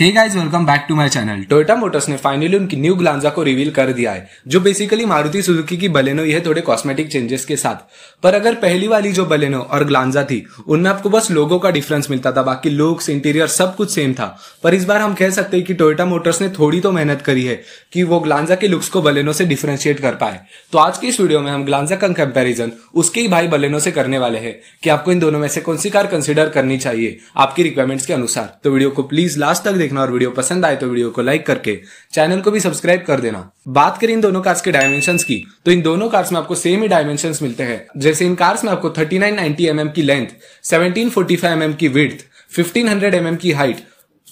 guys welcome back to my channel Toyota Motors ने finally उनकी new Glanza को reveal कर दिया है जो बेसिकली मारुति सुजुकी की बलेनो ही है थोड़े कॉस्मेटिक चेंजेस के साथ पर अगर पहली वाली जो बलेनो और ग्लांजा थी उनमें आपको बस लोगों का डिफरेंस मिलता था बाकी लुक्स इंटीरियर सब कुछ सेम था पर इस बार हम कह सकते हैं कि टोयोटा मोटर्स ने थोड़ी तो मेहनत करी है कि वो ग्लांजा के लुक्स को बलेनो से डिफ्रेंशिएट कर पाए तो आज की इस वीडियो में हम ग्लांजा का कंपेरिजन उसके ही भाई बलेनो से करने वाले हैं कि आपको इन दोनों में से कौन सी कार कंसिडर करनी चाहिए आपकी रिक्वायरमेंट्स के अनुसार तो वीडियो को प्लीज लास्ट तक देखना और वीडियो पसंद आए तो वीडियो को लाइक करके चैनल को भी सब्सक्राइब कर देना बात करें इन दोनों कार्स के डायमेंशन की तो इन दोनों कार्स में आपको सेम ही डायमेंशन मिलते हैं जैसे इन कार्स में आपको थर्टी नाइन mm की लेंथ सेवनटीन फोर्टी फाइव की विथ फिफ्टीन हंड्रेड एम की हाइट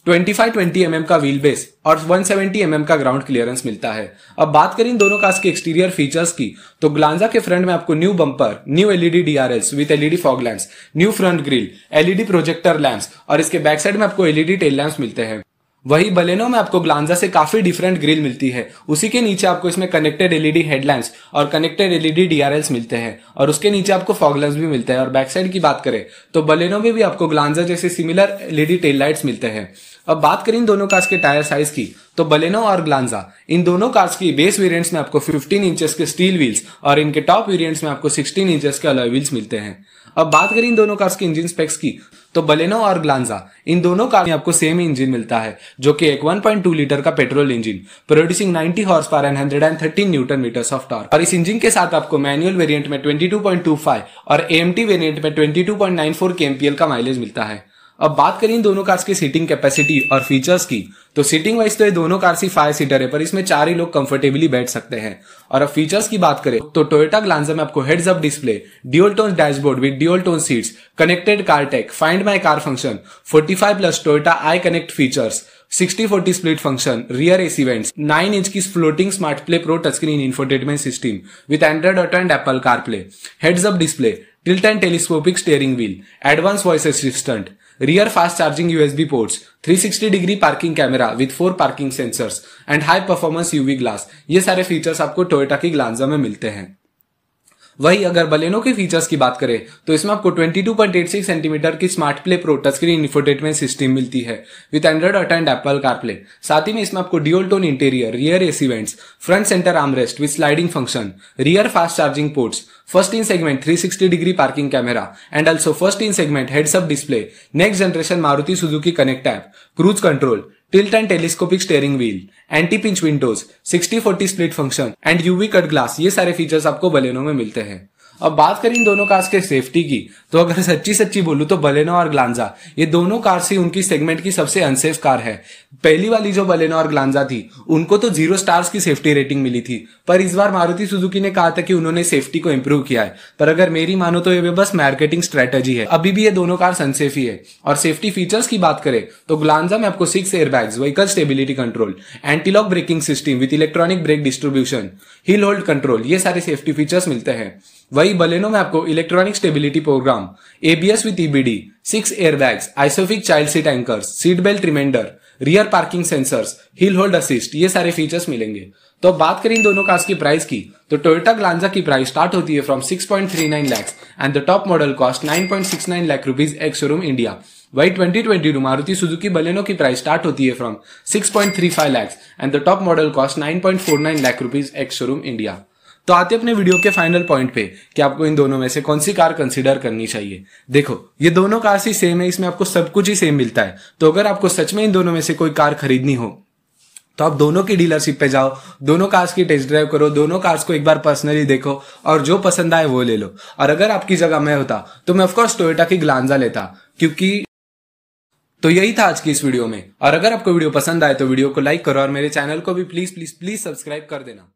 25-20 mm का व्हील बेस और 170 mm का ग्राउंड क्लियरेंस मिलता है अब बात करें इन दोनों कार्स के एक्सटीरियर फीचर्स की तो ग्लांजा के फ्रंट में आपको new bumper new LED DRLs with LED fog lamps new front grille LED projector lamps और इसके बैक साइड में आपको एलईडी टेल लैंप्स मिलते हैं वही बलेनो में आपको ग्लांजा से काफी डिफरेंट ग्रिल मिलती है उसी के नीचे आपको इसमें कनेक्टेड एलईडी हेडलाइंस और कनेक्टेड एलईडी डीआरएल्स मिलते हैं और उसके नीचे आपको फॉगलेंस भी मिलते हैं और बैक साइड की बात करें तो बलेनो में भी आपको ग्लांजा जैसे सिमिलर एलईडी टेल लाइट्स मिलते हैं अब बात करें इन दोनों कार्स के टायर साइज की तो बलेनो और ग्लांजा इन दोनों कार्स की बेस वेरिएंट्स में आपको 15 इंचेस के स्टील व्हील्स और इनके टॉप वेरिएंट्स में आपको 16 इंचेस के अलॉय व्हील्स मिलते हैं अब बात करें इन दोनों कार्स के इंजन स्पेक्स की तो बलेनो और ग्लांजा इन दोनों कार में आपको सेम इंजन मिलता है जो कि एक 1.2 लीटर का petrol engine producing 90 horsepower and thirteen newton metres of torque और इस इंजन के साथ आपको मैनुअल वेरिएंट में 22.25 और एएमटी वेरिएंट में 22.94 केएमपीएल का माइलेज मिलता है अब बात करें इन दोनों कार्स की सीटिंग कैपेसिटी और फीचर्स की तो सीटिंग वाइज तो ये दोनों कार सी फाइव सीटर है पर इसमें चार ही लोग कंफर्टेबली बैठ सकते हैं और अब फीचर्स की बात करें तो टोयोटा ग्लांजा में आपको heads up display dual tone dashboard with dual tone seats connected car tech find my car function 45 plus Toyota i connect features 60-40 split function rear AC vents 9 inch की floating smart play pro touch screen infotainment system with Android auto and Apple car play heads up display tilt and telescopic steering wheel advance voice assistant rear fast charging USB ports 360 degree parking camera with four parking sensors and high performance UV glass ये सारे features आपको Toyota की Glanza में मिलते हैं वही अगर Baleno के फीचर्स की बात करें तो इसमें आपको 22.86 सेंटीमीटर की smart play pro touch screen infotainment system मिलती है with Android auto and Apple CarPlay साथ ही में इसमें आपको dual tone interior rear AC vents front centre armrest with sliding function rear fast charging ports first in segment 360 degree parking camera and also first in segment heads up display next generation Maruti Suzuki connect app cruise control tilt and telescopic steering wheel anti pinch Windows 60 40 split function and UV cut glass ये सारे features आपको Baleno में मिलते हैं अब बात करें इन दोनों कार्स के सेफ्टी की तो अगर सच्ची सच्ची बोलूं तो बलेनो और ग्लांजा ये दोनों कार्स से उनकी सेगमेंट की सबसे अनसेफ कार है पहली वाली जो बलेनो और ग्लांजा थी उनको तो जीरो स्टार्स की सेफ्टी रेटिंग मिली थी पर इस बार मारुति सुजुकी ने कहा था कि उन्होंने सेफ्टी को इम्प्रूव किया है पर अगर मेरी मानो तो ये बस मार्केटिंग स्ट्रेटेजी है अभी भी ये दोनों कार्स अनसेफ ही है और सेफ्टी फीचर्स की बात करें तो ग्लांजा में आपको six airbags vehicle stability control antilock braking system with electronic brake distribution hill hold control ये सारे सेफ्टी फीचर्स मिलते हैं वही बलेनो में आपको electronic stability program ABS with EBD six airbags ISOFIX child seat anchor seat belt reminder rear parking sensors hill hold assist ये सारे features मिलेंगे तो बात करें दोनों कार्स की प्राइस की तो टोयोटा ग्लांजा की प्राइस स्टार्ट होती है from 6.39 lakhs and the top model cost 9.69 lakh rupees ex showroom India वही ट्वेंटी मारुति सुजुकी बलेनो की प्राइस स्टार्ट होती है from 6.35 lakhs and the top model cost 9.49 lakh rupees ex showroom India तो आते अपने वीडियो के फाइनल पॉइंट पे कि आपको इन दोनों में से कौन सी कार कंसीडर करनी चाहिए देखो ये दोनों कार ही सेम है इसमें आपको सब कुछ ही सेम मिलता है तो अगर आपको सच में इन दोनों में से कोई कार खरीदनी हो तो आप दोनों की डीलरशिप पे जाओ दोनों कार्स की टेस्ट ड्राइव करो दोनों कार्स को एक बार पर्सनली देखो और जो पसंद आए वो ले लो और अगर आपकी जगह मैं होता तो मैं ऑफकोर्स टोयोटा की ग्लांजा लेता क्योंकि तो यही था आज की इस वीडियो में और अगर आपको वीडियो पसंद आए तो वीडियो को लाइक करो और मेरे चैनल को भी प्लीज प्लीज प्लीज सब्सक्राइब कर देना